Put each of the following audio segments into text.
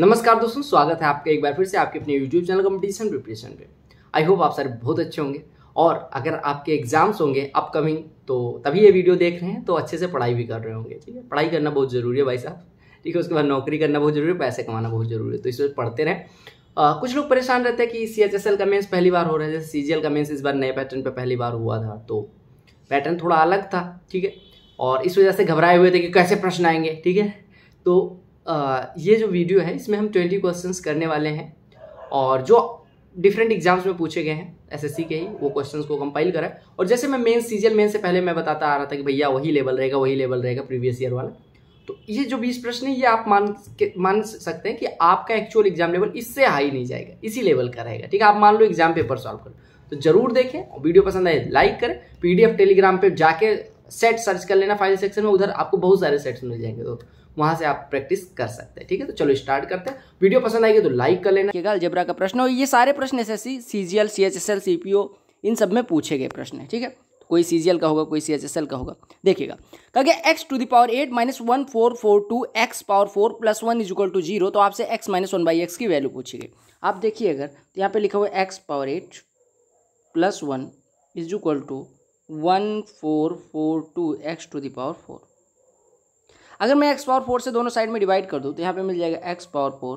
नमस्कार दोस्तों स्वागत है आपका एक बार फिर से आपके अपने यूट्यूब चैनल कंपटीशन प्रिपरेशन पे आई होप आप सारे बहुत अच्छे होंगे और अगर आपके एग्जाम्स होंगे अपकमिंग तो तभी ये वीडियो देख रहे हैं तो अच्छे से पढ़ाई भी कर रहे होंगे ठीक है पढ़ाई करना बहुत ज़रूरी है भाई साहब ठीक है उसके बाद नौकरी करना बहुत ज़रूरी है पैसे कमाना बहुत ज़रूरी है तो इसलिए पढ़ते रहें आ, कुछ लोग परेशान रहते हैं कि सी एच एस एल का मेन्स पहली बार हो रहे हैं जैसे सी जी एल का मेन्स इस बार नए पैटर्न पर पहली बार हुआ था तो पैटर्न थोड़ा अलग था ठीक है और इस वजह से घबराए हुए थे कि कैसे प्रश्न आएंगे ठीक है तो ये जो वीडियो है इसमें हम ट्वेंटी क्वेश्चन करने वाले हैं और जो डिफरेंट एग्जाम्स में पूछे गए हैं एसएससी के ही वो क्वेश्चंस को कंपाइल करा और जैसे मैं मेन सीजन मेन से पहले मैं बताता आ रहा था कि भैया वही लेवल रहेगा वही लेवल रहेगा प्रीवियस ईयर वाला तो ये जो बीस प्रश्न है ये आप मान के मान सकते हैं कि आपका एक्चुअल एग्जाम लेवल इससे हाई नहीं जाएगा इसी लेवल का रहेगा ठीक है आप मान लो एग्जाम पेपर सॉल्व करो तो जरूर देखें और वीडियो पसंद आए लाइक करें पीडीएफ टेलीग्राम पर जाके सेट सर्च कर लेना फाइल सेक्शन में उधर आपको बहुत सारे सेट्स मिल जाएंगे दोस्तों वहाँ से आप प्रैक्टिस कर सकते हैं ठीक है तो चलो स्टार्ट करते हैं वीडियो पसंद आएगी तो लाइक कर लेना जबरा का प्रश्न हो ये सारे प्रश्न S S C C G L C H S L C P O इन सब में पूछे गए प्रश्न है ठीक है कोई सी का होगा कोई सी का होगा देखिएगा कहा गया X to the power eight minus one four four two X power four plus one is equal to zero तो आपसे X minus one by X की वैल्यू पूछी गई आप देखिए अगर तो यहाँ पे लिखा हुआ X power eight plus one is equal to one four four two X to the power four अगर मैं एक्स पावर फोर से दोनों साइड में डिवाइड कर दूँ तो यहाँ पे मिल जाएगा X power four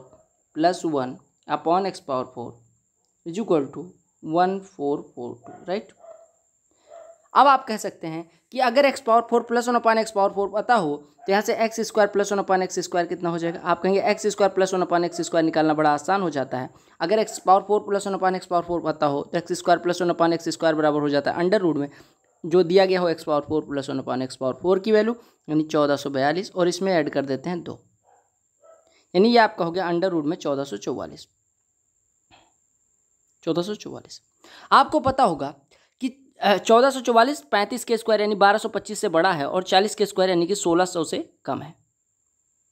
plus one upon X power four is equal to one four four two right अब आप कह सकते हैं कि अगर X power four plus one upon X power four पता हो तो यहाँ से X square plus one upon X square कितना हो जाएगा आप कहेंगे X square plus one upon X square निकालना बड़ा आसान हो जाता है अगर X power four plus one upon X power four पता हो तो X square plus one upon X square बराबर हो जाता है अंडर रूड में जो दिया गया हो X power four plus one upon X power four की वैल्यू यानी चौदह सौ बयालीस और इसमें ऐड कर देते हैं दो यानी ये आपका हो गया अंडर रूट में चौदह सौ चौवालीस चौदह सौ चौवालीस आपको पता होगा कि चौदह सौ चौवालीस पैंतीस के स्क्वायर यानी बारह सौ पच्चीस से बड़ा है और चालीस के स्क्वायर यानी कि सोलह सौ से कम है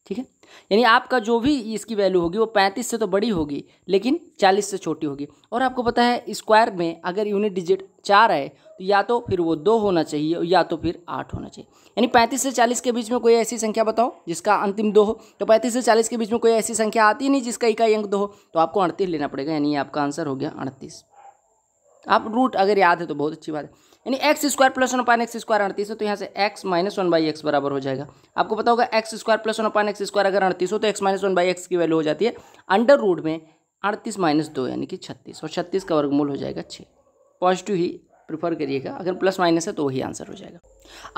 ठीक है यानी आपका जो भी इसकी वैल्यू होगी वो पैंतीस से तो बड़ी होगी लेकिन चालीस से छोटी होगी और आपको पता है स्क्वायर में अगर यूनिट डिजिट चार है तो या तो फिर वो दो होना चाहिए या तो फिर आठ होना चाहिए यानी पैंतीस से चालीस के बीच में कोई ऐसी संख्या बताओ जिसका अंतिम दो हो तो पैंतीस से चालीस के बीच में कोई ऐसी संख्या आती नहीं जिसका इकाई अंक दो हो तो आपको अड़तीस लेना पड़ेगा यानी आपका आंसर हो गया अड़तीस आप रूट अगर याद है तो बहुत अच्छी बात है यानी X square plus one upon X square अड़तीस है तो यहाँ से X minus one by X बराबर हो जाएगा आपको पता होगा X square plus one upon X square अगर अड़तीस हो तो X minus one by X की वैल्यू हो जाती है अंडर रूड में अड़तीस माइनस दो यानी कि छत्तीस और छत्तीस का वर्गमूल हो जाएगा छः पॉजिटिव ही प्रीफर करिएगा अगर प्लस माइनस है तो वही आंसर हो जाएगा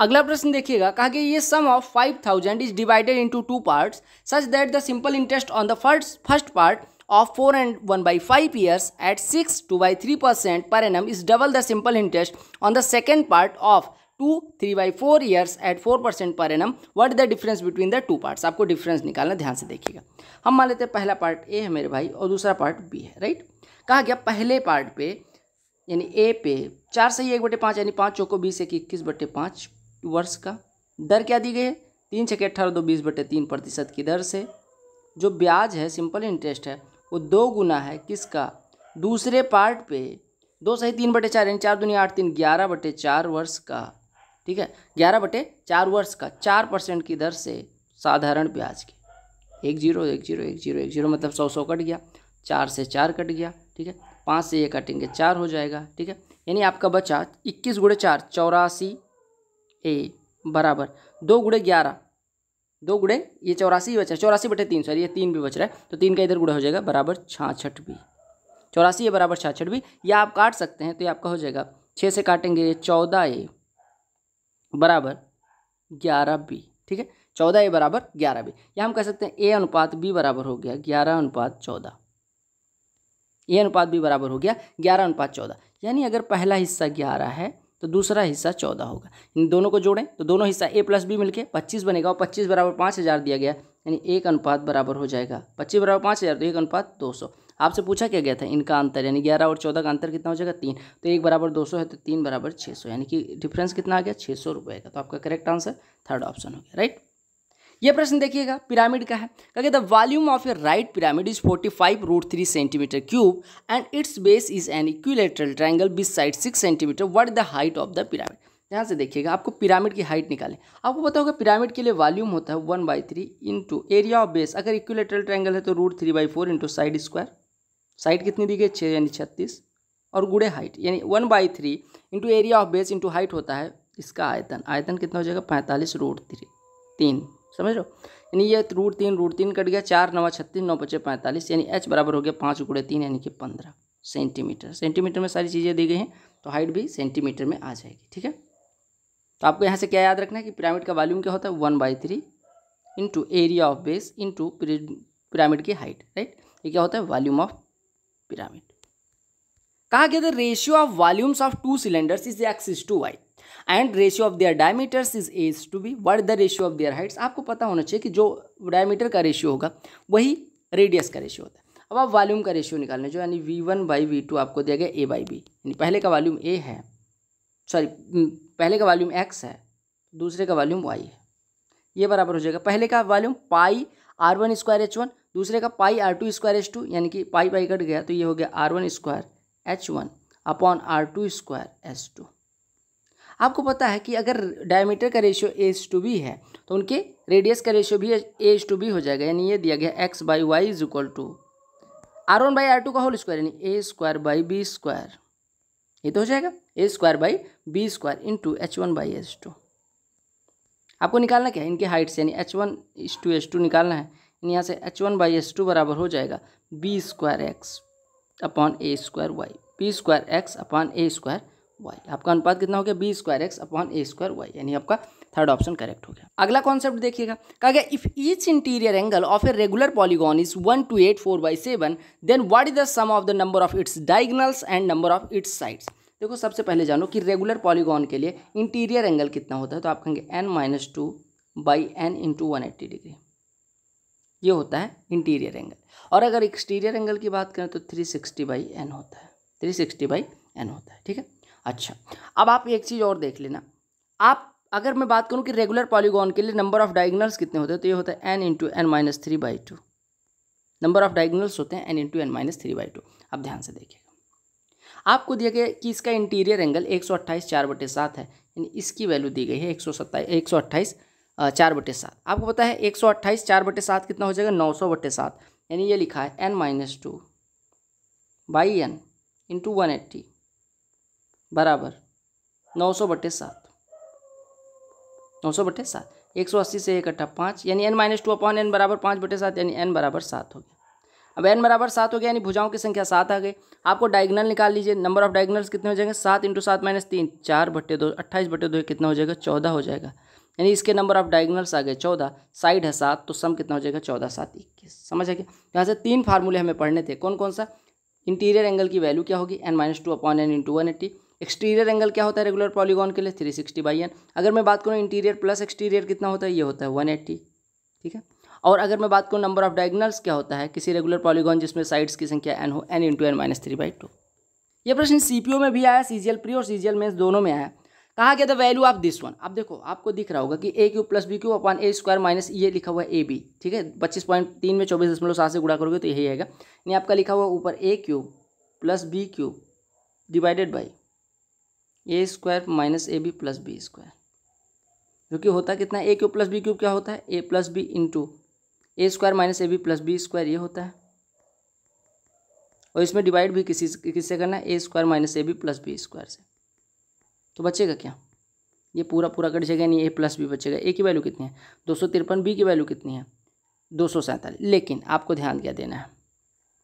अगला प्रश्न देखिएगा कहा कि ये sum of five thousand is divided into two parts such that the simple interest on the first first part of four and one by five years at six two by three percent per annum is double the simple interest on the second part of two three by four years at four percent per annum what the difference between the two parts आपको difference निकालना ध्यान से देखिएगा हम मान लेते हैं पहला पार्ट ए है मेरे भाई और दूसरा पार्ट बी है राइट कहा गया पहले पार्ट पे यानी ए पे चार से ही एक बटे पाँच यानी पाँच चौको बीस एक इक्कीस बटे पाँच वर्ष का दर क्या दी गई है तीन छः अट्ठारह दो बीस बटे तीन प्रतिशत की दर से जो ब्याज है सिंपल इंटरेस्ट है वो दो गुना है किसका दूसरे पार्ट पे दो सही तीन बटे चार यानी चार दुनिया आठ तीन ग्यारह बटे चार वर्ष का ठीक है ग्यारह बटे चार वर्ष का चार परसेंट की दर से साधारण ब्याज की एक जीरो एक जीरो एक जीरो एक जीरो मतलब सौ सौ कट गया चार से चार कट गया ठीक है पाँच से ये कटेंगे चार हो जाएगा ठीक है यानी आपका बचा इक्कीस गुड़े चार चौरासी ए बराबर दो गुड़े ग्यारह दो गुड़े ये चौरासी बच है चौरासी बटे तीन सॉरी ये तीन भी बच रहा है तो तीन का इधर गुड़ा हो जाएगा बराबर छाछठ भी चौरासी ए बराबर छाछठ भी या आप काट सकते हैं तो ये आपका हो जाएगा छः से काटेंगे ये चौदह ए बराबर ग्यारह बी ठीक है चौदह ए बराबर ग्यारह बी या हम कह सकते हैं ए अनुपात बी बराबर हो गया ग्यारह अनुपात चौदह ए अनुपात बी बराबर हो गया ग्यारह अनुपात चौदह यानी अगर पहला हिस्सा ग्यारह है तो दूसरा हिस्सा चौदह होगा इन दोनों को जोड़ें तो दोनों हिस्सा ए प्लस बी मिलकर पच्चीस बनेगा और पच्चीस बराबर पाँच हज़ार दिया गया यानी एक अनुपात बराबर हो जाएगा पच्चीस बराबर पाँच हज़ार तो एक अनुपात दो सौ आपसे पूछा क्या गया था इनका अंतर यानी ग्यारह और चौदह का अंतर कितना हो जाएगा तीन तो एक बराबर दो सौ है तो तीन बराबर छः सौ यानी कि डिफरेंस कितना आ गया छः सौ रुपये का तो आपका करेक्ट आंसर थर्ड ऑप्शन हो गया राइट ये प्रश्न देखिएगा पिरामिड का है क्या कहते हैं volume of a right pyramid is forty five root three centimetre cube and its base is an equilateral triangle बिस side six centimetre what the height of the pyramid यहाँ से देखिएगा आपको पिरामिड की हाइट निकालें आपको पता होगा पिरामिड के लिए वॉल्यूम होता है one by three into area of base अगर इक्विलेटरल ट्रायंगल है तो root three by four into side square side कितनी दी गई छः यानी छत्तीस और गुड़े हाइट यानी one by three into area of base into height होता है इसका आयतन आयतन कितना हो जाएगा पैंतालीस रूट थ्री तीन समझ लो यानी ये रूट तीन रूट तीन कट गया चार नवा छत्तीस नौ पचे पैंतालीस यानी एच बराबर हो गया पाँच उकड़े तीन यानी कि पंद्रह सेंटीमीटर सेंटीमीटर में सारी चीज़ें दी गई हैं तो हाइट भी सेंटीमीटर में आ जाएगी ठीक है तो आपको यहाँ से क्या याद रखना है कि पिरामिड का वॉल्यूम क्या होता है one by three into area of base into pyramid की हाइट राइट ये क्या होता है वॉल्यूम ऑफ पिरामिड कहा गया था ratio of volumes of two cylinders is X is to Y and ratio of their diameters is A is to B what the ratio of their heights आपको पता होना चाहिए कि जो डायमीटर का रेशियो होगा वही रेडियस का रेशियो होता है अब आप वॉल्यूम का रेशियो निकालने जो यानी V one by V two आपको दिया गया ए बाई बी यानी पहले का वॉल्यूम ए है सॉरी हम्म, पहले का वॉल्यूम एक्स है दूसरे का वॉल्यूम वाई है ये बराबर हो जाएगा पहले का volume pi R one square H one दूसरे का pi R two square H two यानी कि पाई पाई कट गया तो ये हो गया R one square H one upon R two square H two आपको पता है कि अगर डायमीटर का ratio A is to B है तो उनके रेडियस का रेशियो भी ए एस टू बी हो जाएगा यानी ये दिया गया X by Y is equal to R one by R two का होल स्क्वायर यानी A square by B square ये तो हो जाएगा A square by B square into H one by H two आपको निकालना क्या है इनके हाइट से यानी H one H two H two निकालना है यानी यहाँ से H one by H two बराबर हो जाएगा B square X upon A square Y B square X upon A square Y आपका अनुपात कितना हो गया B square X upon A square Y यानी आपका थर्ड ऑप्शन करेक्ट हो गया अगला कॉन्सेप्ट देखिएगा कहा गया if each interior angle of a regular polygon is one two eight four by seven then what is the sum of the number of its diagonals and number of its sides देखो सबसे पहले जानो कि regular polygon के लिए interior angle कितना होता है तो आप कहेंगे N minus two by N into one eighty degree ये होता है इंटीरियर एंगल और अगर एक्सटीरियर एंगल की बात करें तो थ्री सिक्सटी बाई एन होता है थ्री सिक्सटी बाई एन होता है ठीक है अच्छा अब आप एक चीज़ और देख लेना आप अगर मैं बात करूँ कि रेगुलर पॉलीगॉन के लिए नंबर ऑफ डायगनल्स कितने होते हैं तो ये होता है N into N minus three by two number of diagonals होते हैं N into N minus three by two अब ध्यान से देखिएगा आपको दिया गया कि इसका इंटीरियर एंगल एक सौ अट्ठाईस चार बटे सात है यानी इसकी वैल्यू दी गई है एक सौ सत्ताईस एक सौ अट्ठाईस चार बटे सात आपको पता है एक सौ अट्ठाईस चार बटे सात कितना हो जाएगा नौ सौ बटे सात यानी ये लिखा है N minus two by N into one eighty बराबर नौ सौ बटे सात नौ सौ बटे सात एक सौ अस्सी से एक अट्ठा पाँच यानी N minus two upon N बराबर पाँच बटे सात यानी एन बराबर सात हो गया अब एन बराबर सात हो गया यानी भुजाओं की संख्या सात आ गई आपको डायगनल निकाल लीजिए नंबर ऑफ डायगनल्स कितने हो जाएंगे सात इंटू सात माइनस तीन चार बटे दो अट्ठाईस बटे दो कितना हो जाएगा चौदह हो जाएगा यानी इसके नंबर ऑफ डायगनल्स आ गए चौदह साइड है सात तो सम कितना हो जाएगा चौदह सात इक्कीस समझ आ गया यहाँ से तीन फार्मूले हमें पढ़ने थे कौन कौन सा इंटीरियर एंगल की वैल्यू क्या होगी N minus two upon N into one eighty exterior angle क्या होता है रेगुलर पॉलीगॉन के लिए थ्री सिक्सटी बाई एन अगर मैं बात करूँ इंटीरियर प्लस एक्सटीरियर कितना होता है ये होता है वन एट्टी ठीक है और अगर मैं बात करूँ नंबर ऑफ डायगनल्स क्या होता है किसी रेगुलर पॉलीगॉन जिसमें साइड्स की संख्या एन हो N into N minus three by two ये प्रश्न ओ में भी आया सीजीएल प्री और सीजीएल मेन्स दोनों में आया कहा गया था वैल्यू ऑफ दिस वन अब देखो आपको दिख रहा होगा कि A cube plus B cube upon A square minus ये लिखा हुआ है ए बी ठीक है पच्चीस पॉइंट तीन में चौबीस दशमलव सात से गुड़ा करोगे तो यही आएगा यानी आपका लिखा हुआ ऊपर A cube plus B cube divided by A square minus A B plus B square जो कि होता कितना A cube plus B cube क्या होता है A plus B into A square minus A B plus B square ये होता है और इसमें डिवाइड भी किसी किससे करना है A square minus A B plus B square से तो बचेगा क्या ये पूरा पूरा कट जाएगा नहीं ए प्लस बी बचेगा ए की वैल्यू कितनी है दो सौ तिरपन बी की वैल्यू कितनी है दो सौ सैंतालीस लेकिन आपको ध्यान क्या देना है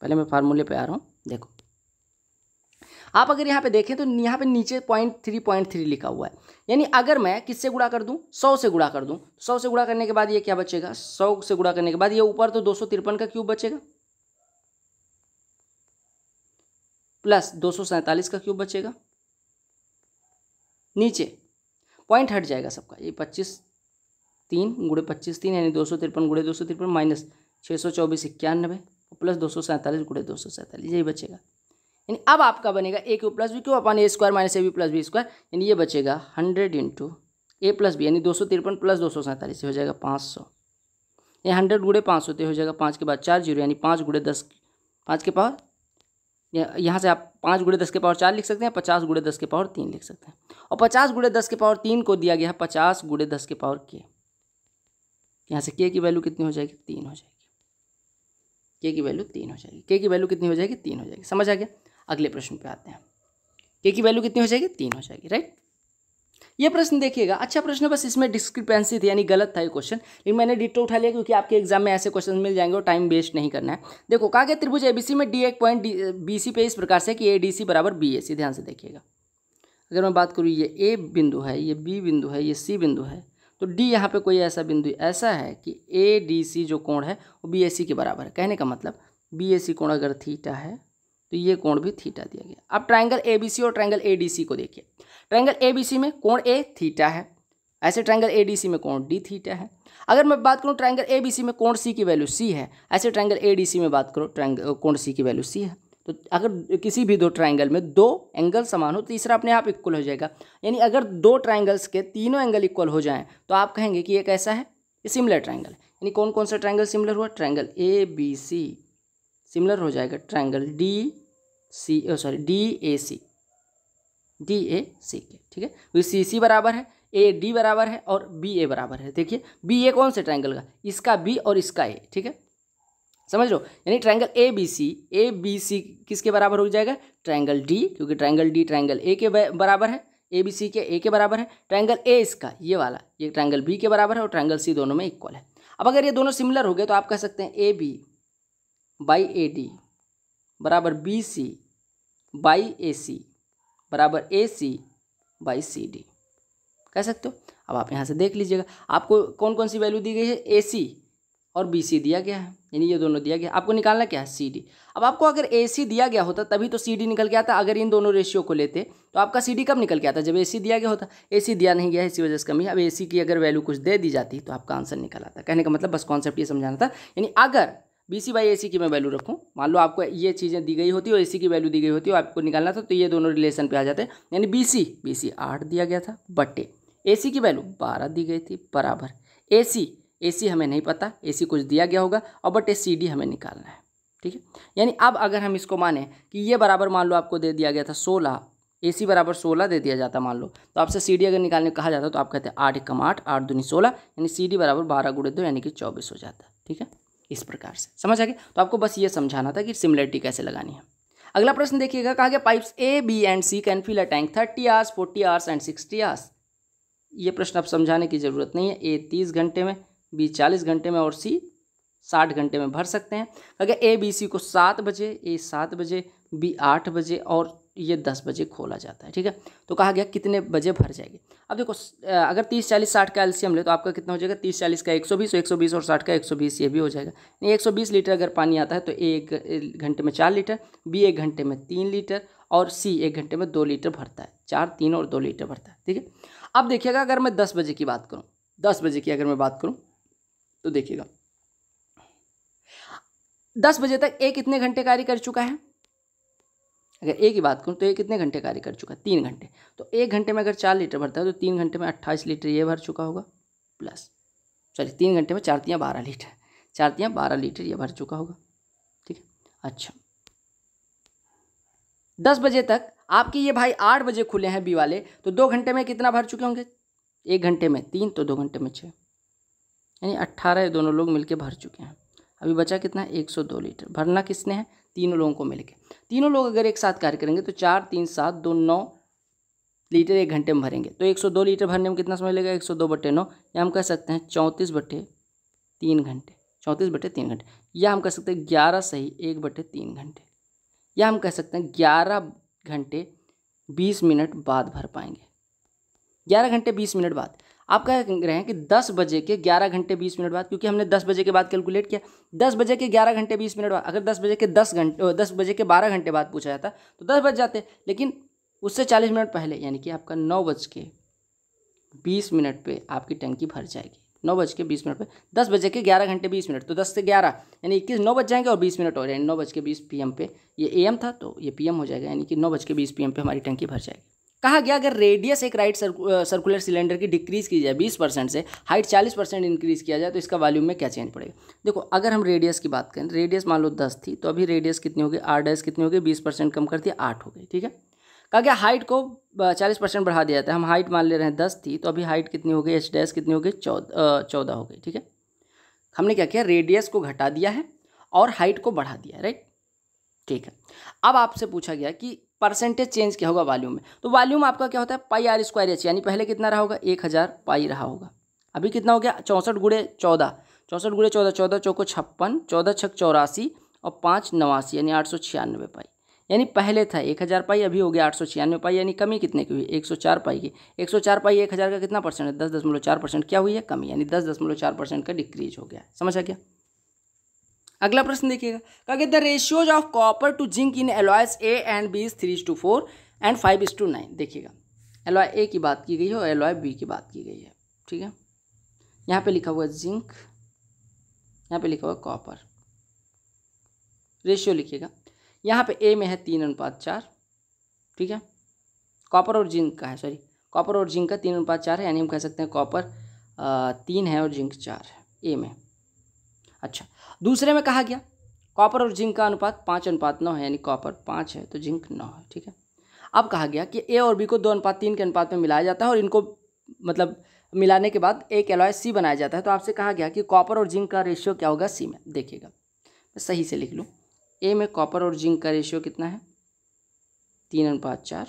पहले मैं फार्मूले पे आ रहा हूँ देखो आप अगर यहाँ पे देखें तो यहाँ पे नीचे पॉइंट थ्री पॉइंट थ्री लिखा हुआ है यानी अगर मैं किससे गुड़ा कर दूँ सौ से गुड़ा कर दूँ सौ से गुड़ा करने के बाद ये क्या बचेगा सौ से गुड़ा करने के बाद ये ऊपर तो दो सौ तिरपन का क्यूब बचेगा प्लस दो सौ सैंतालीस का क्यूब बचेगा नीचे पॉइंट हट जाएगा सबका ये पच्चीस तीन गुड़े पच्चीस तीन यानी दो सौ तिरपन गुड़े दो सौ तिरपन माइनस छः सौ चौबीस इक्यानबे प्लस दो सौ सैंतालीस गुड़े दो सौ सैंतालीस यही बचेगा यानी अब आपका बनेगा A cube plus B cube upon A square minus A B plus B square यानी ये बचेगा hundred into A plus B यानी दो सौ तिरपन प्लस दो सौ सैंतालीस हो जाएगा पाँच सौ यानी हंड्रेड गुड़े पाँच सौ तो हो जाएगा पाँच के बाद चार जीरो यानी पाँच गुड़े दस पाँच के पावर यहाँ से आप पाँच गुड़े दस के पावर चार लिख सकते हैं पचास गुड़े दस के पावर तीन लिख सकते हैं और पचास गुड़े दस के पावर तीन को दिया गया है पचास गुड़े दस के पावर के यहाँ से के की वैल्यू कितनी हो जाएगी तीन हो जाएगी के की वैल्यू तीन हो जाएगी के की वैल्यू कितनी हो जाएगी तीन हो जाएगी समझ आ गया अगले प्रश्न पे आते हैं के की वैल्यू कितनी हो जाएगी तीन हो जाएगी राइट ये प्रश्न देखिएगा अच्छा प्रश्न बस इसमें डिस्क्रिपेंसी थी यानी गलत था ये क्वेश्चन लेकिन मैंने डिटो तो उठा लिया क्योंकि आपके एग्जाम में ऐसे क्वेश्चन मिल जाएंगे और टाइम वेस्ट नहीं करना है देखो कहा गया त्रिभुज एबीसी में डी एक पॉइंट बी सी पे इस प्रकार से कि ए डी सी बराबर बी ए सी ध्यान से देखिएगा अगर मैं बात करूँ ये ए बिंदु है ये बी बिंदु है ये सी बिंदु है तो डी यहाँ पे कोई ऐसा बिंदु ऐसा है कि ए डी सी जो कोण है वो बी ए सी के बराबर है कहने का मतलब बी ए सी कोण अगर थीटा है तो ये कोण भी थीटा दिया गया अब बी सी और डी सी को देखिए बी सी में कोण ए थीटा है ऐसे डी सी में कोण डी थीटा है अगर मैं बात करूँ बी सी में कोण सी की वैल्यू सी है ऐसे डी सी में बात करो ट्राइंगल कोण सी की वैल्यू सी है तो अगर किसी भी दो ट्राइंगल में दो एंगल समान हो तीसरा अपने आप इक्वल हो जाएगा यानी अगर दो ट्राइंगल्स के तीनों एंगल इक्वल हो जाएं तो आप कहेंगे कि ये कैसा है ये सिमिलर ट्राइंगल यानी कौन कौन सा ट्राइंगल सिमिलर हुआ triangle A B C similar हो जाएगा triangle D C sorry D A C D A C के ठीक है वो तो सी सी बराबर है ए डी बराबर है और बी ए बराबर है देखिए बी ए कौन से ट्रायंगल का इसका बी और इसका ए ठीक है समझ लो यानी triangle A B C A B C किसके बराबर हो जाएगा ट्रायंगल डी क्योंकि ट्रायंगल डी ट्रायंगल ए के बराबर है ए बी सी के ए के बराबर है ट्रायंगल ए इसका ये वाला ये ट्रायंगल बी के बराबर है और ट्रायंगल सी दोनों में इक्वल है अब अगर ये दोनों सिमिलर हो गए तो आप कह सकते हैं A B by A D बराबर B C by A C बराबर A C by C D कह सकते हो अब आप यहाँ से देख लीजिएगा आपको कौन कौन सी वैल्यू दी गई है ए सी और बी सी दिया गया है यानी ये दोनों दिया गया आपको निकालना क्या है सी डी अब आपको अगर ए सी दिया गया होता तभी तो सी डी निकल के आता अगर इन दोनों रेशियो को लेते तो आपका सी डी कब निकल के आता जब ए सी दिया गया होता ए सी दिया नहीं गया इसी वजह से कमी अब ए सी की अगर वैल्यू कुछ दे दी जाती तो आपका आंसर निकल आता कहने का मतलब बस कॉन्सेप्ट ये समझाना था यानी अगर बी सी बाई ए सी की मैं वैल्यू रखूँ मान लो आपको ये चीज़ें दी गई होती और ए सी की वैल्यू दी गई होती और आपको निकालना था तो ये दोनों रिलेशन पे आ जाते हैं यानी बी सी बी सी आठ दिया गया था बटे ए सी की वैल्यू बारह दी गई थी बराबर ए सी ए सी हमें नहीं पता ए सी कुछ दिया गया होगा और बटे सी डी हमें निकालना है ठीक है यानी अब अगर हम इसको माने कि ये बराबर मान लो आपको दे दिया गया था सोलह ए सी बराबर सोलह दे दिया जाता मान लो तो आपसे सी डी अगर निकालने कहा जाता तो आप कहते हैं आठ एकम आठ आठ दूनी सोलह यानी सी डी बराबर बारह गुड़े दो यानी कि चौबीस हो जाता ठीक है इस प्रकार से समझ आ गया तो आपको बस ये समझाना था कि सिमिलरिटी कैसे लगानी है अगला प्रश्न देखिएगा कहा गया pipes A B and C can fill a tank thirty hours forty hours and sixty hours ये प्रश्न आप समझाने की ज़रूरत नहीं है ए तीस घंटे में बी चालीस घंटे में और सी साठ घंटे में भर सकते हैं कहा गया ए बी सी को सात बजे ए सात बजे बी आठ बजे और ये दस बजे खोला जाता है ठीक है तो कहा गया कितने बजे भर जाएगी अब देखो अगर तीस चालीस साठ का एल्सियम ले तो आपका कितना हो जाएगा तीस चालीस का एक सौ बीस एक सौ बीस और साठ का एक सौ बीस ये भी हो जाएगा नहीं एक सौ बीस लीटर अगर पानी आता है तो एक घंटे में चार लीटर बी एक घंटे में तीन लीटर और सी एक घंटे में दो लीटर भरता है चार तीन और दो लीटर भरता है ठीक है अब देखिएगा अगर मैं दस बजे की बात करूँ दस बजे की अगर मैं बात करूँ तो देखिएगा दस बजे तक एक इतने घंटे कार्य कर चुका है अगर एक ही बात करूँ तो ये कितने घंटे कार्य कर चुका है तीन घंटे तो एक घंटे में अगर चार लीटर भरता है तो तीन घंटे में अट्ठाईस लीटर ये भर चुका होगा प्लस सॉरी तीन घंटे में तियाँ बारह लीटर तियाँ बारह लीटर ये भर चुका होगा ठीक है अच्छा दस बजे तक आपके ये भाई आठ बजे खुले हैं बी वाले तो दो घंटे में कितना भर चुके होंगे एक घंटे में तीन तो दो घंटे में छः यानी अट्ठारह दोनों लोग मिलकर भर चुके हैं अभी बचा कितना एक सौ दो लीटर भरना किसने है तीनों लोगों को मिलकर तीनों लोग अगर एक साथ कार्य करेंगे तो चार तीन सात दो नौ लीटर एक घंटे में भरेंगे तो 102 लीटर भरने में कितना समय लगेगा 102 सौ बटे नौ या हम कह सकते हैं चौंतीस बटे तीन घंटे चौंतीस बटे तीन घंटे या हम कह सकते हैं ग्यारह सही एक बटे तीन घंटे या हम कह सकते हैं ग्यारह घंटे बीस मिनट बाद भर पाएंगे ग्यारह घंटे बीस मिनट बाद आप क्या कह रहे हैं कि दस बजे के ग्यारह घंटे बीस मिनट बाद क्योंकि हमने दस बजे के बाद कैलकुलेट किया दस बजे के ग्यारह घंटे बीस मिनट बाद अगर दस बजे के दस घंटे दस बजे के बारह घंटे बाद पूछा जाता तो दस बज जाते लेकिन उससे चालीस मिनट पहले यानी कि आपका नौ बज के बीस मिनट पर आपकी टंकी भर जाएगी नौ बज के बीस मिनट पर दस बजे के ग्यारह घंटे बीस मिनट तो दस से ग्यारह यानी इक्कीस नौ बज जाएंगे और बीस मिनट और यानी नौ बज के बीस पी पे ये ए था तो ये पी हो जाएगा यानी कि नौ बज के बीस पी पे हमारी टंकी भर जाएगी कहा गया अगर रेडियस एक राइट सर्कुलर सिलेंडर की डिक्रीज़ की जाए बीस परसेंट से हाइट चालीस परसेंट इंक्रीज़ किया जाए तो इसका वॉल्यूम में क्या चेंज पड़ेगा देखो अगर हम रेडियस की बात करें रेडियस मान लो दस थी तो अभी रेडियस कितनी होगी आर डैस कितनी होगी बीस परसेंट कम करती है आठ हो गई ठीक है कहा गया हाइट को चालीस परसेंट बढ़ा दिया जाता है हम हाइट मान ले रहे हैं दस थी तो अभी हाइट कितनी हो गई एच डैस कितनी हो गई चौदह चौदह हो गई ठीक है हमने क्या किया रेडियस को घटा दिया है और हाइट को बढ़ा दिया राइट ठीक है अब आपसे पूछा गया कि परसेंटेज चेंज क्या होगा वॉल्यूम में तो वॉल्यूम आपका क्या होता है पाई आर स्क्वायर एच यानी पहले कितना रहा होगा एक हज़ार पाई रहा होगा अभी कितना हो गया चौंसठ गुड़े चौदह चौंसठ गुड़े चौदह चौदह चौको छप्पन चौदह छक चौरासी और पाँच नवासी यानी आठ सौ छियानवे पाई यानी पहले था एक हज़ार पाई अभी हो गया आठ सौ छियानवे पाई यानी कमी कितने की हुई एक सौ चार पाई की एक सौ चार पाई एक हज़ार का कितना परसेंट है दस दशमलव चार परसेंट क्या हुई है कमी यानी दस दशमलव चार परसेंट का डिक्रीज हो गया समझ आ गया अगला प्रश्न देखिएगा क्या कहते हैं ratios of copper to zinc in alloys A and B is three to four and five is to nine देखिएगा एलॉय ए की बात की गई है और एलॉय बी की बात की गई है ठीक है यहाँ पे लिखा हुआ जिंक यहाँ पे लिखा हुआ कॉपर रेशियो लिखिएगा यहाँ पे ए में है तीन अनुपात चार ठीक है कॉपर और जिंक का है सॉरी कॉपर और जिंक का तीन अनुपात चार है यानी हम कह सकते हैं कॉपर तीन है और जिंक चार है ए में अच्छा दूसरे में कहा गया कॉपर और जिंक का अनुपात पाँच अनुपात नौ है यानी कॉपर पाँच है तो जिंक नौ है ठीक है अब कहा गया कि ए और बी को दो अनुपात तीन के अनुपात में मिलाया जाता है और इनको मतलब मिलाने के बाद एक एलॉय सी बनाया जाता है तो आपसे कहा गया कि कॉपर और जिंक का रेशियो क्या होगा सी में देखिएगा मैं सही से लिख लूँ ए में कॉपर और जिंक का रेशियो कितना है तीन अनुपात चार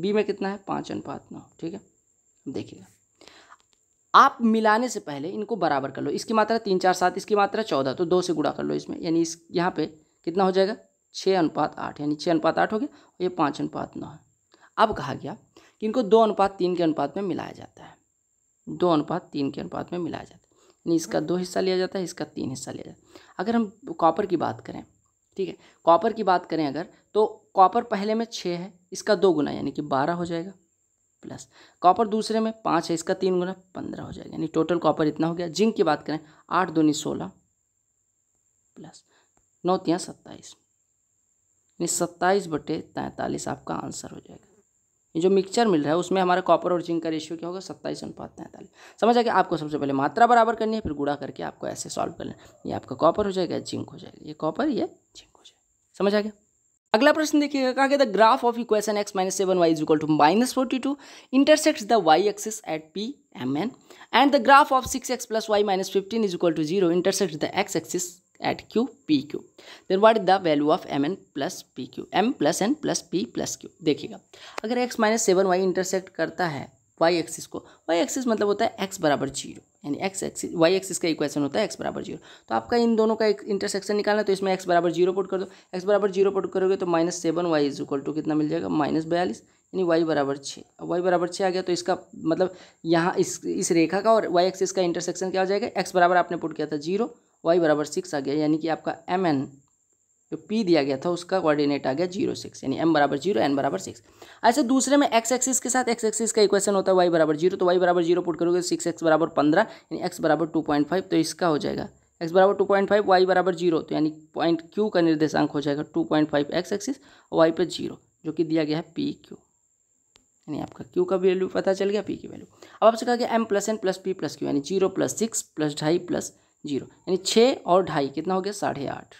बी में कितना है पाँच अनुपात नौ ठीक है देखिएगा आप मिलाने से पहले इनको बराबर कर लो इसकी मात्रा तीन चार सात इसकी मात्रा चौदह तो दो से गुड़ा कर लो इसमें यानी इस यहाँ पे कितना हो जाएगा छः अनुपात आठ यानी छः अनुपात आठ हो गया और ये पाँच अनुपात नौ है अब कहा गया कि इनको दो अनुपात तीन के अनुपात में मिलाया जाता है दो अनुपात तीन के अनुपात में मिलाया जाता है यानी इसका दो हिस्सा लिया जाता है इसका तीन हिस्सा लिया जाता है अगर हम कॉपर की बात करें ठीक है कॉपर की बात करें अगर तो कॉपर पहले में छः है इसका दो गुना यानी कि बारह हो जाएगा प्लस कॉपर दूसरे में पाँच है इसका तीन गुना पंद्रह हो जाएगा यानी टोटल कॉपर इतना हो गया जिंक की बात करें आठ दूनी सोलह प्लस नौ तिया सत्ताईस यानी सत्ताईस बटे तैंतालीस आपका आंसर हो जाएगा ये जो मिक्सचर मिल रहा है उसमें हमारा कॉपर और जिंक का रेशियो क्या होगा सत्ताईस अनुपात तैंतालीस समझ आ गया आपको सबसे पहले मात्रा बराबर करनी है फिर गुड़ा करके आपको ऐसे सॉल्व कर है ये आपका कॉपर हो जाएगा जिंक हो जाएगा ये कॉपर ये जिंक हो जाएगा समझ आ गया अगला प्रश्न देखिएगा कहा गया the graph of equation X minus seven Y is equal to minus forty two intersect the Y axis at P M N and the graph of six X plus Y minus fifteen is equal to zero intersect the X axis at Q P Q then what is the value of M N plus P Q M plus N plus P plus Q देखिएगा अगर X minus seven Y intersect करता है Y axis को Y axis मतलब होता है X बराबर zero यानी एक्स एक्सिस वाई एक्सिस का इक्वेशन होता है एक्स बराबर जीरो तो आपका इन दोनों का एक इंटरसेक्शन निकालना है तो इसमें एक्स बराबर जीरो पुट कर दो एक्स बराबर जीरो पुट करोगे तो minus seven Y is equal to कितना मिल जाएगा माइनस बयालीस यानी वाई बराबर छः वाई बराबर छः आ गया तो इसका मतलब यहाँ इस इस रेखा का और वाई एक्सिस का इंटरसेक्शन क्या हो जाएगा एक्स बराबर आपने पुट किया था जीरो वाई बराबर सिक्स आ गया यानी कि आपका एम एन जो पी दिया गया था उसका कोऑर्डिनेट आ गया जीरो सिक्स यानी एम बराबर जीरो एन बराबर सिक्स अच्छा, ऐसे दूसरे में एक्स एक्सिस के साथ एक्स एक्सिस का इक्वेशन होता है वाई बराबर जीरो तो वाई बराबर जीरो पुट करोगे सिक्स एक्स बराबर पंद्रह यानी एक्स बराबर टू पॉइंट फाइव तो इसका हो जाएगा एक्स बराबर टू पॉइंट फाइव वाई बराबर जीरो तो यानी पॉइंट क्यू का निर्देशांक हो जाएगा two point five X axis और वाई पर जीरो जो कि दिया गया है पी क्यू यानी आपका क्यू का वैल्यू पता चल गया पी की वैल्यू अब आपसे कहा गया M plus N plus P plus Q यानी जीरो प्लस सिक्स प्लस ढाई प्लस जीरो यानी छः और ढाई कितना हो गया साढ़े आठ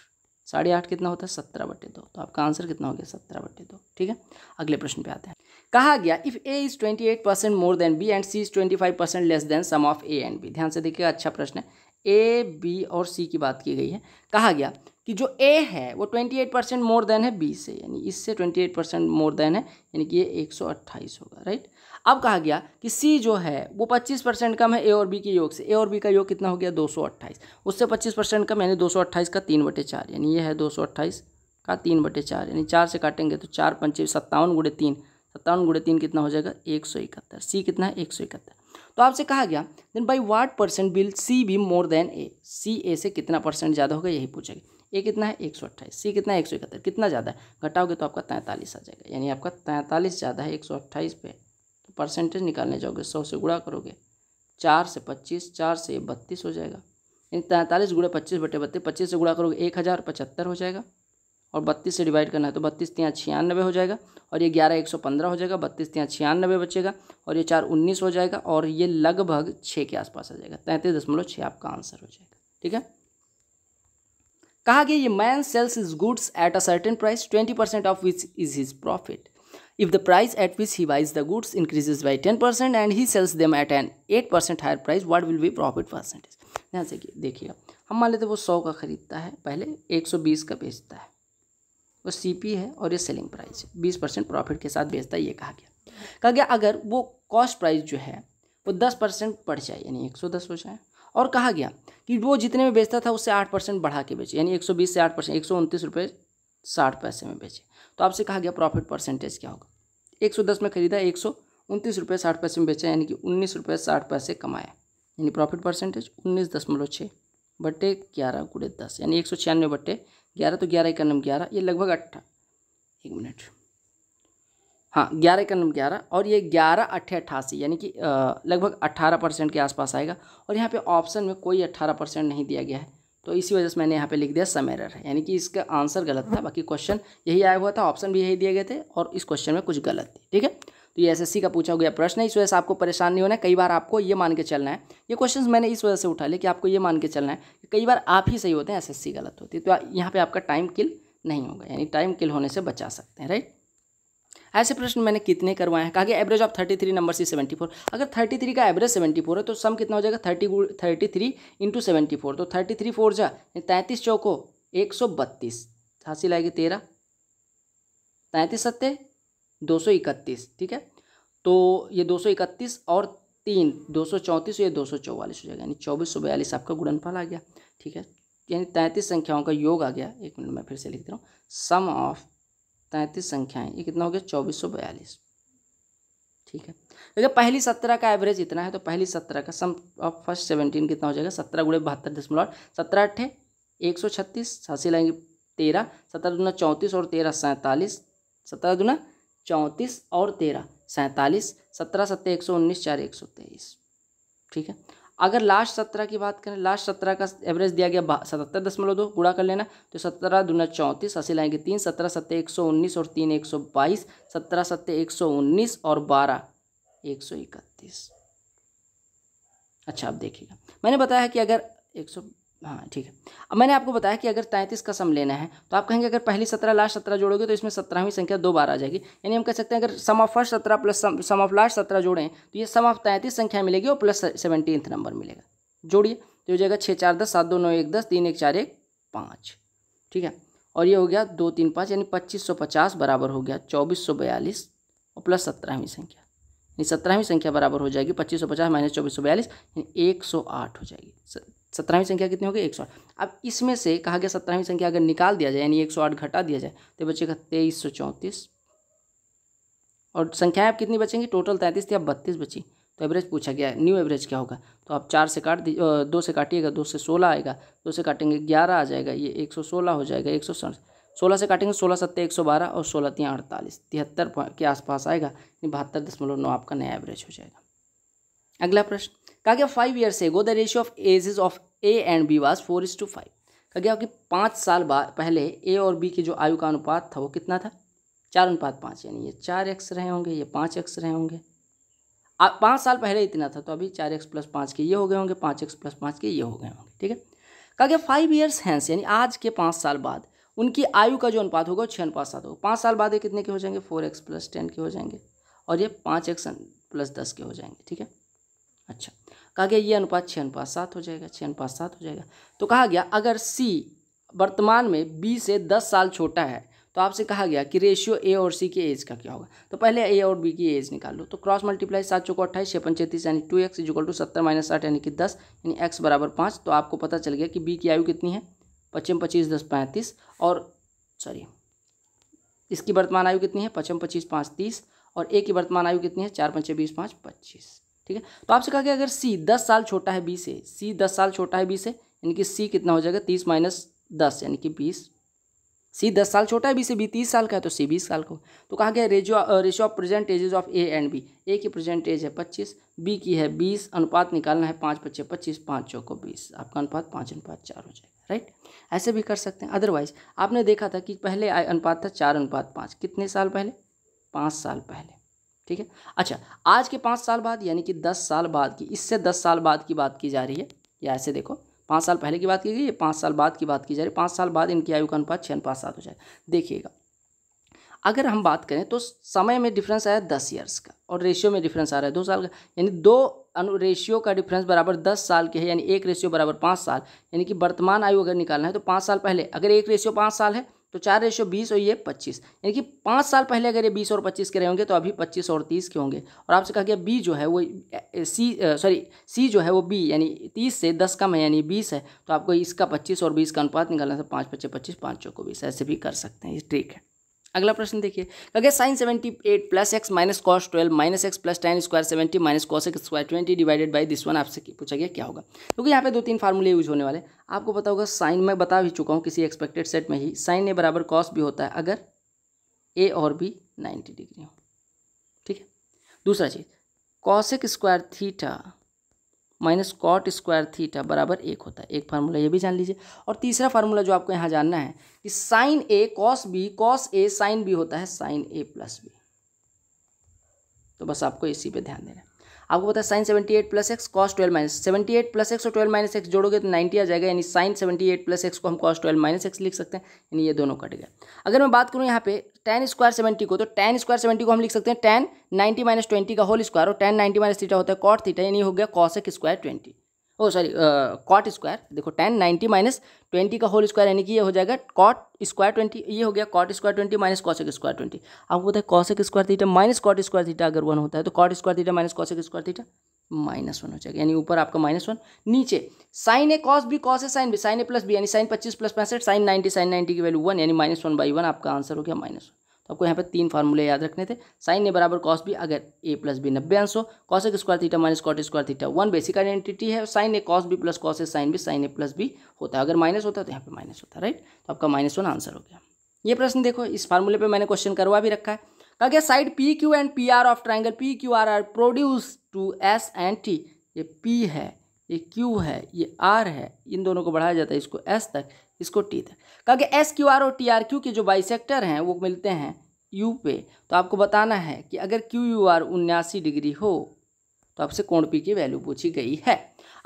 साढ़े आठ कितना होता है सत्रह बटे दो तो आपका आंसर कितना हो गया सत्रह बटे दो ठीक है अगले प्रश्न पे आते हैं कहा गया if A is twenty eight percent more than B and C is twenty five percent less than sum of A and B ध्यान से देखिएगा अच्छा प्रश्न है ए बी और सी की बात की गई है कहा गया कि जो ए है वो twenty eight percent more than है बी से यानी इससे twenty eight percent more than है यानी कि ये एक सौ अट्ठाईस होगा राइट अब कहा गया कि सी जो है वो पच्चीस परसेंट कम है ए और बी के योग से ए और बी का योग कितना हो गया दो सौ अट्ठाईस उससे पच्चीस परसेंट कम यानी दो सौ का तीन बटे चार यानी ये है दो सौ अट्ठाईस का तीन बटे चार यानी चार से काटेंगे तो चार पंचे सत्तावन गुड़े तीन सत्तावन गुड़े तीन कितना हो जाएगा एक सौ इकहत्तर सी कितना है एक सौ इकहत्तर तो आपसे कहा गया then by what percent will C be more than A C A से कितना परसेंट ज़्यादा होगा यही पूछेगी ए कितना है एक सौ अट्ठाईस सी कितना है एक सौ इकहत्तर कितना ज़्यादा है घटाओगे तो आपका तैंतालीस आ जाएगा यानी आपका तैंतालीस ज़्यादा है एक सौ अट्ठाईस पे परसेंटेज निकालने जाओगे सौ से गुणा करोगे चार से पच्चीस चार से बत्तीस हो जाएगा यानी तैंतालीस गुड़े पच्चीस बटे बत्तीस पच्चीस से गुणा करोगे एक हज़ार पचहत्तर हो जाएगा और बत्तीस से डिवाइड करना है तो बत्तीस तिया छियानबे हो जाएगा और ये ग्यारह एक सौ पंद्रह हो जाएगा बत्तीस तिया छियानबे बचेगा और ये चार उन्नीस हो जाएगा और ये लगभग छः के आसपास आ जाएगा तैंतीस दशमलव छः आपका आंसर हो जाएगा ठीक है कहा गया ये man sells his goods at a certain price twenty percent of which is his profit If the price at which he buys the goods increases by 10% and he sells them at an 8% higher price, what will be profit percentage? ध्यान से देखिए हम मान लेते वो सौ का ख़रीदता है पहले एक सौ बीस का बेचता है वो सी पी है और ये सेलिंग प्राइस है बीस परसेंट प्रॉफिट के साथ बेचता है ये कहा गया कहा गया अगर वो कॉस्ट प्राइस जो है वो दस परसेंट बढ़ जाए यानी एक सौ दस हो जाए और कहा गया कि वो जितने में बेचता था उससे आठ परसेंट बढ़ा के बेचे यानी एक सौ बीस से आठ परसेंट एक सौ उनतीस रुपये साठ पैसे में बेचे तो आपसे कहा गया प्रॉफिट परसेंटेज क्या होगा एक सौ दस में खरीदा एक सौ उनतीस रुपये साठ पैसे में बेचा यानी कि उन्नीस रुपये साठ पैसे कमाया यानी प्रॉफिट परसेंटेज उन्नीस दशमलव छः बट्टे ग्यारह गुड़े दस यानी एक सौ छियानवे बट्टे ग्यारह तो ग्यारह इक्यानवे ग्यारह ये लगभग अट्ठा एक मिनट हाँ ग्यारह इक्यानवे ग्यारह और ये ग्यारह अट्ठे अट्ठासी यानी कि लगभग अट्ठारह परसेंट के आसपास आएगा और यहाँ पे ऑप्शन में कोई अट्ठारह परसेंट नहीं दिया गया है तो इसी वजह से मैंने यहाँ पे लिख दिया समेरर एरर यानी कि इसका आंसर गलत था बाकी क्वेश्चन यही आया हुआ था ऑप्शन भी यही दिए गए थे और इस क्वेश्चन में कुछ गलत थी ठीक है तो ये एसएससी का पूछा गया प्रश्न है इस वजह से आपको परेशान नहीं होना है कई बार आपको ये मान के चलना है ये क्वेश्चन मैंने इस वजह से उठा लिया कि आपको ये मान के चलना है कि कई बार आप ही सही होते हैं एस गलत होती है तो यहाँ पर आपका टाइम किल नहीं होगा यानी टाइम किल होने से बचा सकते हैं राइट ऐसे प्रश्न मैंने कितने करवाए हैं कहा कि average of thirty three number सी सेवेंटी फोर अगर थर्टी थ्री का एवरेज सेवेंटी फोर है तो सम कितना हो जाएगा thirty thirty three into seventy four तो थर्टी थ्री फोर जा तैंतीस चौको एक सौ बत्तीस हासिल आएगी तेरह तैंतीस सत्ते दो सौ इकतीस ठीक है तो ये दो सौ इकतीस और तीन दो सौ चौंतीस या दो सौ चौवालीस हो जाएगा यानी चौबीस सौ बयालीस आपका गुणनफल आ गया ठीक है यानी तैंतीस संख्याओं का योग आ गया एक मिनट मैं फिर से लिख दे रहा हूँ सम ऑफ तैंतीस संख्याएं ये कितना हो गया चौबीस सौ बयालीस ठीक है देखिए पहली सत्रह का एवरेज इतना है तो पहली सत्रह का सम ऑफ फर्स्ट सेवनटीन कितना हो जाएगा सत्रह गुड़े बहत्तर दशमलव आठ सत्रह अट्ठे एक सौ छत्तीस छासी लाएंगे तेरह सत्रह दुना चौंतीस और तेरह सैंतालीस सत्रह दुना चौंतीस और तेरह सैंतालीस सत्रह सत्तर एक सौ उन्नीस चार एक सौ तेईस ठीक है अगर लास्ट सत्रह की बात करें लास्ट सत्रह का एवरेज दिया गया सतहत्तर दशमलव दो गुड़ा कर लेना तो सत्रह दुना चौंतीस हासिल आएंगे तीन सत्रह सत्तर एक सौ उन्नीस और तीन एक सौ बाईस सत्रह सत्तर एक सौ उन्नीस और बारह एक सौ इकतीस अच्छा आप देखिएगा मैंने बताया कि अगर एक सौ हाँ ठीक है अब मैंने आपको बताया कि अगर तैंतीस का सम लेना है तो आप कहेंगे अगर पहली सत्रह लास्ट सत्रह जोड़ोगे तो इसमें सत्रहवीं संख्या दो बार आ जाएगी यानी हम कह सकते हैं अगर सम ऑफ फर्स्ट सत्रह प्लस सम ऑफ लास्ट सत्रह जोड़ें तो ये सम ऑफ तैंतीस संख्या मिलेगी और प्लस सेवनटीन्थ नंबर मिलेगा जोड़िए तो हो जाएगा छः चार दस सात दो नौ एक दस तीन एक चार एक पाँच ठीक है और ये हो गया दो तीन पाँच यानी पच्चीस सौ पचास बराबर हो गया चौबीस सौ बयालीस और प्लस सत्रहवीं संख्या यानी सत्रहवीं संख्या बराबर हो जाएगी पच्चीस सौ पचास माइनस चौबीस सौ बयालीस यानी एक सौ आठ हो जाएगी सत्रहवीं संख्या कितनी होगी एक सौ आठ अब इसमें से कहा गया सत्रहवीं संख्या अगर निकाल दिया जाए यानी एक सौ आठ घटा दिया जाए तो बचेगा तेईस सौ चौंतीस और संख्याएं आप कितनी बचेंगी टोटल तैंतीस थी अब बत्तीस बची तो एवरेज पूछा गया है न्यू एवरेज क्या होगा तो आप चार से काट दी दो से काटिएगा दो से सोलह आएगा दो से काटेंगे ग्यारह आ जाएगा ये एक सौ सोलह हो जाएगा एक सौ सोलह से काटेंगे सोलह सत्तर एक सौ बारह और सोलह तीन अड़तालीस तिहत्तर के आसपास आएगा बहत्तर दशमलव नौ आपका नया एवरेज हो जाएगा अगला प्रश्न कहा गया फाइव ईयर से ago the ratio of ages of A and B was four is to five कहा गया कि पाँच साल बाद पहले ए और बी की जो आयु का अनुपात था वो कितना था चार अनुपात पाँच यानी ये चार एक्स रहे होंगे ये पाँच एक्स रहे होंगे पाँच साल पहले इतना था तो अभी चार एक्स प्लस पाँच के ये हो गए होंगे पाँच एक्स प्लस पाँच के ये हो गए होंगे ठीक है कहा गया फाइव ईयर्स हैंस यानी आज के पाँच साल बाद उनकी आयु का जो अनुपात होगा वो छः अनुपात सात होगा पाँच साल बाद ये कितने के हो जाएंगे फोर एक्स प्लस टेन के हो जाएंगे और ये पाँच एक्स प्लस दस के हो जाएंगे ठीक है अच्छा कहा गया ये अनुपात छः अनुपात सात हो जाएगा छः अनुपात सात हो जाएगा तो कहा गया अगर सी वर्तमान में बी से दस साल छोटा है तो आपसे कहा गया कि रेशियो ए और सी के एज का क्या होगा तो पहले ए और बी की एज निकाल लो तो क्रॉस मल्टीप्लाई सात चौको अट्ठाईस छः पंचतीस यानी टू एक्स इजिकल टू सत्तर माइनस साठ यानी कि दस यानी एक्स बराबर पाँच तो आपको पता चल गया कि बी की आयु कितनी है पचम पच्चीस दस पैंतीस और सॉरी इसकी वर्तमान आयु कितनी है पचम पच्चीस पाँच तीस और ए की वर्तमान आयु कितनी है चार पंचे बीस पाँच पच्चीस ठीक है तो आपसे कहा गया अगर सी दस साल छोटा है बी से सी दस साल छोटा है बी से यानी कि सी कितना हो जाएगा तीस माइनस दस यानी कि बीस सी दस साल छोटा है बी से बी तीस साल का है तो सी बीस साल का तो कहा गया रेजो ratio of present ages of A and B A की प्रेजेंट एज है पच्चीस बी की है बीस अनुपात निकालना है पाँच पच्चीस पच्चीस पाँच चौको बीस आपका अनुपात पाँच अनुपात चार हो जाएगा राइट ऐसे भी कर सकते हैं अदरवाइज आपने देखा था कि पहले अनुपात था चार अनुपात पाँच कितने साल पहले पाँच साल पहले ठीक है अच्छा आज के पाँच साल बाद यानी कि दस साल बाद की इससे दस साल बाद की बात की जा रही है या ऐसे देखो पाँच साल पहले की बात की गई है पाँच साल बाद की बात की जा रही है पाँच साल बाद इनकी आयु का अनुपात छः अनुपात सात हो जाए देखिएगा अगर हम बात करें तो समय में डिफरेंस आया दस ईयर्स का और रेशियो में डिफरेंस आ रहा है दो साल का यानी दो अनु रेशियो का डिफरेंस बराबर दस साल के है यानी एक रेशियो बराबर पाँच साल यानी कि वर्तमान आयु अगर निकालना है तो पाँच साल पहले अगर एक रेशियो पाँच साल है तो चार रेशो बीस और ये पच्चीस यानी कि पाँच साल पहले अगर ये बीस और पच्चीस के रहे होंगे तो अभी पच्चीस और तीस के होंगे और आपसे कहा गया बी जो है वो सी सॉरी सी जो है वो बी यानी तीस से दस कम है यानी बीस है तो आपको इसका पच्चीस और बीस का अनुपात निकालना था तो पाँच पच्चीस पच्चीस पाँच चौको बीस ऐसे भी कर सकते हैं ये ट्रिक है अगला प्रश्न देखिए अगर sin seventy eight plus X minus cos twelve minus X plus tan square seventy minus cos X square twenty divided by this one आपसे पूछा गया क्या होगा क्योंकि यहाँ पे दो तीन फार्मूले यूज होने वाले आपको पता होगा साइन मैं बता भी चुका हूँ किसी एक्सपेक्टेड सेट में ही साइन ए बराबर कॉस भी होता है अगर ए और बी नाइन्टी डिग्री हो ठीक है दूसरा चीज़ cosec square theta minus cot square theta बराबर एक होता है एक फार्मूला ये भी जान लीजिए और तीसरा फार्मूला जो आपको यहाँ जानना है कि sin A cos B cos A sign B होता है साइन ए प्लस बी तो बस आपको इसी पे ध्यान देना है आपको पता है sin seventy eight plus X cos twelve minus seventy eight plus X और ट्वेल्व माइनस एक्स जोड़ोगे तो नाइन्टी आ जाएगा यानी sin seventy eight plus X को हम कॉस ट्वेल्व माइनस एक्स लिख सकते हैं यानी ये दोनों कट गए अगर मैं बात करूँ यहाँ पे टेन स्क्वायर सेवेंटी को तो टेन स्क्वायर सेवेंटी को हम लिख सकते हैं टेन नाइन्टी माइनस ट्वेंटी का होल स्क्वायर और टेन नाइन्टी माइनस थीटा होता है कॉट थीटा यानी हो गया cosec square twenty oh sorry cot square देखो टेन नाइन्टी माइनस ट्वेंटी का होल स्क्वायर यानी कि ये हो जाएगा कॉट स्क्वायर ट्वेंटी ये हो गया cot square twenty minus cosec square twenty आपको पता है cosec square theta minus cot square theta अगर वन होता है तो cot square theta minus cosec square theta minus one हो जाएगा यानी ऊपर आपका माइनस वन नीचे साइन ए कॉस भी कॉस है साइन भी साइन ए प्लस बी यानी साइन पच्चीस प्लस पैंसठ साइन नाइन्टी साइन नाइन्टी की वैल्यू वन यानी माइनस वन बाई वन आपका आंसर हो गया माइनस वन तो आपको यहाँ पर तीन फार्मूले याद रखने थे साइन ए बराबर कॉस बी अगर ए प्लस बी नब्बे अंश हो कॉस एक square theta minus cot square theta one basic identity है sine A cos B plus cos A sign B sine A plus B होता है अगर माइनस होता है तो यहाँ पर माइनस होता है राइट तो आपका माइनस वन आंसर हो गया ये प्रश्न देखो इस फार्मूले पर मैंने क्वेश्चन करवा भी रखा है कहा गया side P Q and P R of triangle P Q R R produce to S and T ये पी है ये क्यू है ये आर है इन दोनों को बढ़ाया जाता है इसको एस तक इसको टी तक कहा कि एस क्यू आर और टी आर क्यू के जो बाइसेक्टर हैं वो मिलते हैं यू पे तो आपको बताना है कि अगर क्यू यू आर उन्यासी डिग्री हो तो आपसे कोण पी की वैल्यू पूछी गई है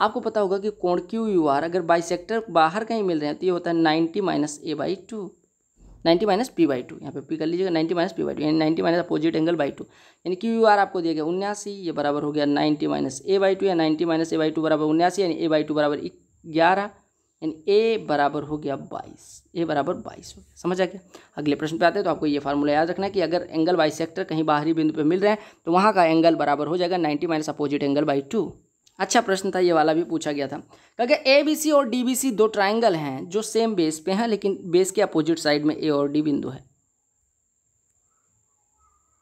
आपको पता होगा कि कोण क्यू यू आर अगर बाइसेक्टर बाहर कहीं मिल रहे हैं तो ये होता है ninety minus A by two ninety minus P by two यहाँ पे पी कर लीजिएगा ninety minus P by two यानी ninety minus opposite angle by two यानी क्यू आर आपको दिया गया उन्यासी ये बराबर हो गया ninety minus A by two या ninety minus A by two बराबर उन्यासी यानी ए बाई टू बराबर ग्यारह यानी ए बराबर हो गया बाईस ए बराबर बाईस हो गया समझ आ गया अगले प्रश्न पे आते हैं तो आपको ये फार्मूला याद रखना है कि अगर एंगल बाई सेक्टर कहीं बाहरी बिंदु पर मिल रहे हैं तो वहाँ का एंगल बराबर हो जाएगा ninety minus opposite angle by two अच्छा प्रश्न था ये वाला भी पूछा गया था क्योंकि गया ए बी सी और डी बी सी दो ट्राइंगल हैं जो सेम बेस पे हैं लेकिन बेस के अपोजिट साइड में ए और डी बिंदु है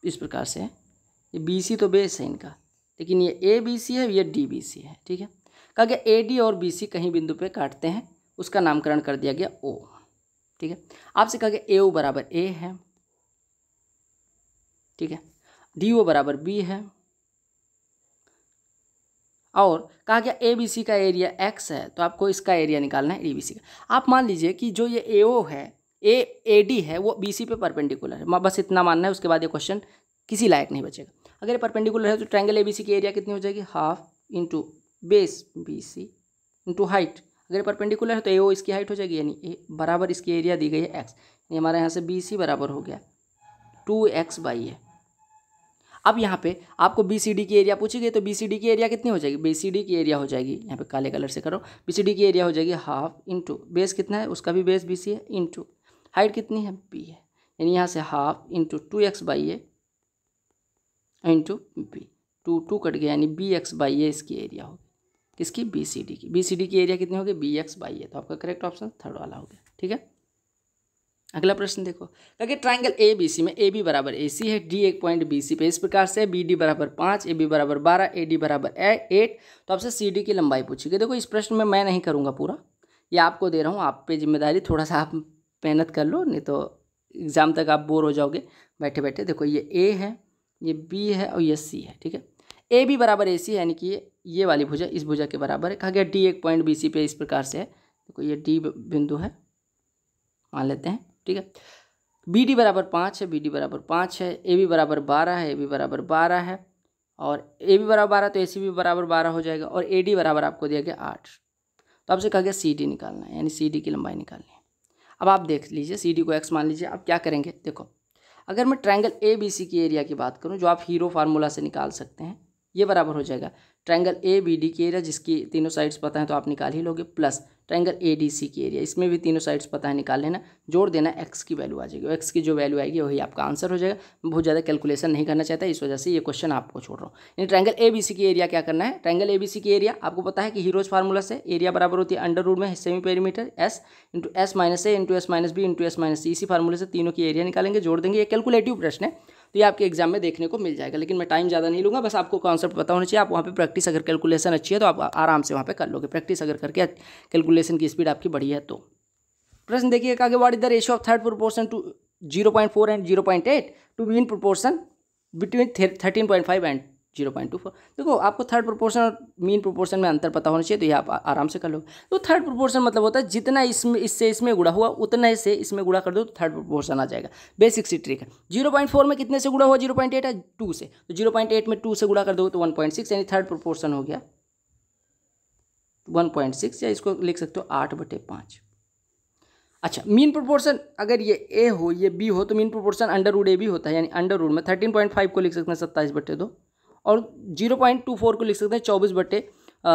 इस प्रकार से ये बी सी तो बेस है इनका लेकिन ये ए बी सी है ये डी बी सी है ठीक है कहा गया ए डी और बी सी कहीं बिंदु पे काटते हैं उसका नामकरण कर दिया गया ओ ठीक है आपसे कहा गया ए ओ बराबर ए है ठीक है डी ओ बराबर बी है और कहा गया ए बी सी का एरिया एक्स है तो आपको इसका एरिया निकालना है ए बी सी का आप मान लीजिए कि जो ये ए ओ है ए ए डी है वो बी सी पे परपेंडिकुलर है बस इतना मानना है उसके बाद ये क्वेश्चन किसी लायक नहीं बचेगा अगर ये परपेंडिकुलर है तो ट्रैंगल ए बी सी की एरिया कितनी हो जाएगी half into base B C into height अगर परपेंडिकुलर है तो ए ओ इसकी हाइट हो जाएगी यानी ए बराबर इसकी एरिया दी गई है एक्स ये हमारे यहाँ से बी सी बराबर हो गया टू एक्स बाई है अब यहाँ पे आपको बी सी डी की एरिया पूछी गई तो बी सी डी की एरिया कितनी हो जाएगी बी सी डी की एरिया हो जाएगी यहाँ पे काले कलर से करो बी सी डी की एरिया हो जाएगी हाफ इंटू बेस कितना है उसका भी बेस बी सी है इंटू हाइट कितनी है बी है यानी यहाँ से half into two X by A into B two two cut गया यानी बी एक्स बाई ए इसकी एरिया होगी किसकी बी सी डी की बी सी डी की एरिया कितनी होगी बी एक्स बाई ए तो आपका करेक्ट ऑप्शन थर्ड वाला हो गया ठीक है अगला प्रश्न देखो कहा ट्राइंगल ए बी सी में ए बी बराबर ए सी है डी एक पॉइंट बी सी पे इस प्रकार से बी डी बराबर पाँच ए बी बराबर बारह ए डी बराबर एट तो आपसे सी डी की लंबाई पूछी गई देखो इस प्रश्न में मैं नहीं करूँगा पूरा ये आपको दे रहा हूँ आप पे जिम्मेदारी थोड़ा सा आप मेहनत कर लो नहीं तो एग्ज़ाम तक आप बोर हो जाओगे बैठे बैठे देखो ये ए है ये बी है और ये सी है ठीक है ए बी बराबर ए सी यानी कि ये वाली भुजा इस भुजा के बराबर है कहा गया डी एक पॉइंट बी सी पे इस प्रकार से है देखो ये डी बिंदु है मान लेते हैं ठीक है बी डी बराबर पाँच है बी डी बराबर पाँच है ए बी बराबर बारह है ए बी बराबर बारह है और ए बी बराबर बारह तो ए सी बी बराबर बारह हो जाएगा और ए डी बराबर आपको दिया गया आठ तो आपसे कहा गया सी डी निकालना है यानी सी डी की लंबाई निकालनी है अब आप देख लीजिए सी डी को एक्स मान लीजिए आप क्या करेंगे देखो अगर मैं ट्रायंगल ए बी सी की एरिया की बात करूँ जो आप हीरो फार्मूला से निकाल सकते हैं ये बराबर हो जाएगा ट्रायंगल ए बी डी की एरिया जिसकी तीनों साइड्स पता है तो आप निकाल ही लोगे plus triangle A D C की एरिया इसमें भी तीनों साइड्स पता है निकाल लेना जोड़ देना एक्स की वैल्यू आ जाएगी एक्स की जो वैल्यू आएगी वही आपका आंसर हो जाएगा बहुत ज़्यादा कैलकुलेशन नहीं करना चाहता इस वजह से ये क्वेश्चन आपको छोड़ रहा हूँ यानी ट्रैंगल ए बी सी की एरिया क्या करना है ट्रैंगल ए बी सी की एरिया आपको पता है कि हीरोज फार्मूला से एरिया बराबर होती है अंडर रूड में semi perimeter S into S minus A into S minus B into S minus C इसी फार्मूले से तीनों की एरिया निकालेंगे जोड़ देंगे ये कैलकुलेटिव प्रश्न है तो ये आपके एग्जाम में देखने को मिल जाएगा लेकिन मैं टाइम ज़्यादा नहीं लूँगा बस आपको कॉन्सेप्ट पता होना चाहिए आप वहाँ पर प्रैक्टिस अगर कैलकुलेशन अच्छी है तो आप आराम से वहाँ पर कर लोगे प्रैक्टिस अगर करके कैलकुलेशन की स्पीड आपकी बढ़ी है तो प्रश्न देखिए आगे what is the ratio of third proportion to zero point four and zero point eight to be in proportion between thirteen point five and zero point two four देखो आपको थर्ड प्रोपोर्शन और मीन प्रोपोर्शन में अंतर पता होना चाहिए तो ये आप आराम से कर लो तो थर्ड प्रोपोर्शन मतलब होता है जितना इसमें इससे इसमें गुड़ा हुआ उतना से इसमें गुड़ा कर दो तो थर्ड प्रोपोर्शन आ जाएगा बेसिक सी ट्रिक है जीरो पॉइंट फोर में कितने से गुड़ा हुआ जीरो पॉइंट एट है टू से तो जीरो पॉइंट एट में टू से गुड़ा कर दो तो वन पॉइंट सिक्स यानी थर्ड प्रोपोर्शन हो गया वन पॉइंट सिक्स या इसको लिख सकते हो आठ बटे पाँच अच्छा मीन प्रोपोर्शन अगर ये ए हो ये बी हो तो mean proportion under root A भी होता है यानी अंडर रूड में थर्टीन पॉइंट फाइव को लिख सकते हैं सत्ताईस बटे दो और जीरो पॉइंट टू फोर को लिख सकते हैं चौबीस बटे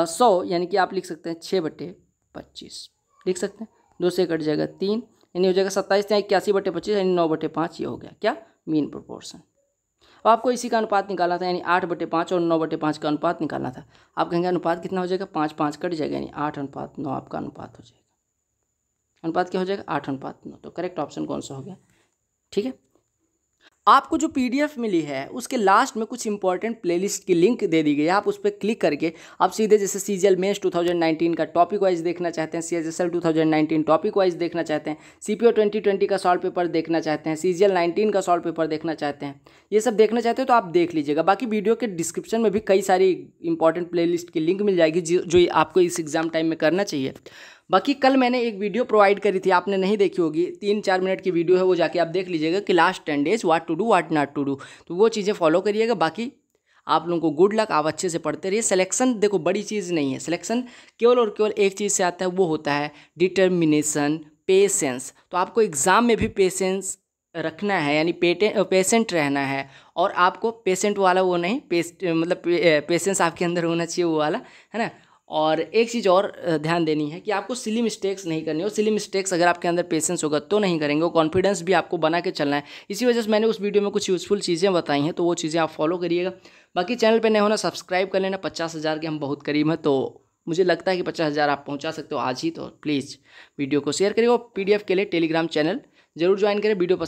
सौ यानी कि आप लिख सकते हैं छः बटे पच्चीस लिख सकते हैं दो से कट जाएगा तीन यानी हो जाएगा सत्ताईस तो या इक्यासी बटे पच्चीस यानी नौ बटे पाँच ये हो गया क्या मीन प्रोपोर्शन अब आपको इसी का अनुपात निकालना था यानी आठ बटे पाँच और नौ बटे पाँच का अनुपात निकालना था आप कहेंगे अनुपात कितना हो जाएगा पाँच पाँच कट जाएगा यानी आठ अनुपात नौ आपका अनुपात हो जाएगा अनुपात क्या हो जाएगा आठ अनुपात नौ तो करेक्ट ऑप्शन कौन सा हो गया ठीक है आपको जो पी मिली है उसके लास्ट में कुछ इंपॉर्टेंट प्लेलिस्ट की लिंक दे दी गई है आप उस पर क्लिक करके आप सीधे जैसे सी जी एल मेन्स का टॉपिक वाइज देखना चाहते हैं C S L two topic wise देखना चाहते हैं C P O twenty twenty का सॉल्व पेपर देखना चाहते हैं सी जी नाइनटीन का सॉल्व पेपर देखना चाहते हैं ये सब देखना चाहते हैं तो आप देख लीजिएगा बाकी वीडियो के डिस्क्रिप्शन में भी कई सारी इंपॉर्टेंट प्ले की लिंक मिल जाएगी जो आपको इस एग्ज़ाम टाइम में करना चाहिए बाकी कल मैंने एक वीडियो प्रोवाइड करी थी आपने नहीं देखी होगी तीन चार मिनट की वीडियो है वो जाके आप देख लीजिएगा कि last ten days what to do what not to do तो वो चीज़ें फॉलो करिएगा बाकी आप लोगों को गुड लक आप अच्छे से पढ़ते रहिए सिलेक्शन देखो बड़ी चीज़ नहीं है सिलेक्शन केवल और केवल एक चीज़ से आता है वो होता है डिटर्मिनेशन पेशेंस तो आपको एग्ज़ाम में भी पेशेंस रखना है यानी पेटे पेशेंट रहना है और आपको पेशेंट वाला वो नहीं पेस्ट मतलब पे, पेशेंस आपके अंदर होना चाहिए वो वाला है ना और एक चीज़ और ध्यान देनी है कि आपको सिली मिस्टेक्स नहीं करनी और सिली मिस्टेक्स अगर आपके अंदर पेशेंस होगा तो नहीं करेंगे और कॉन्फिडेंस भी आपको बना के चलना है इसी वजह से मैंने उस वीडियो में कुछ यूज़फुल चीज़ें बताई हैं तो वो चीज़ें आप फॉलो करिएगा बाकी चैनल पर नहीं होना सब्सक्राइब कर लेना पचास हज़ार के हम बहुत करीब हैं तो मुझे लगता है कि पचास हज़ार आप पहुंचा सकते हो आज ही तो प्लीज़ वीडियो को शेयर करिए और एफ के लिए टेलीग्राम चैनल जरूर ज्वाइन करें वीडियो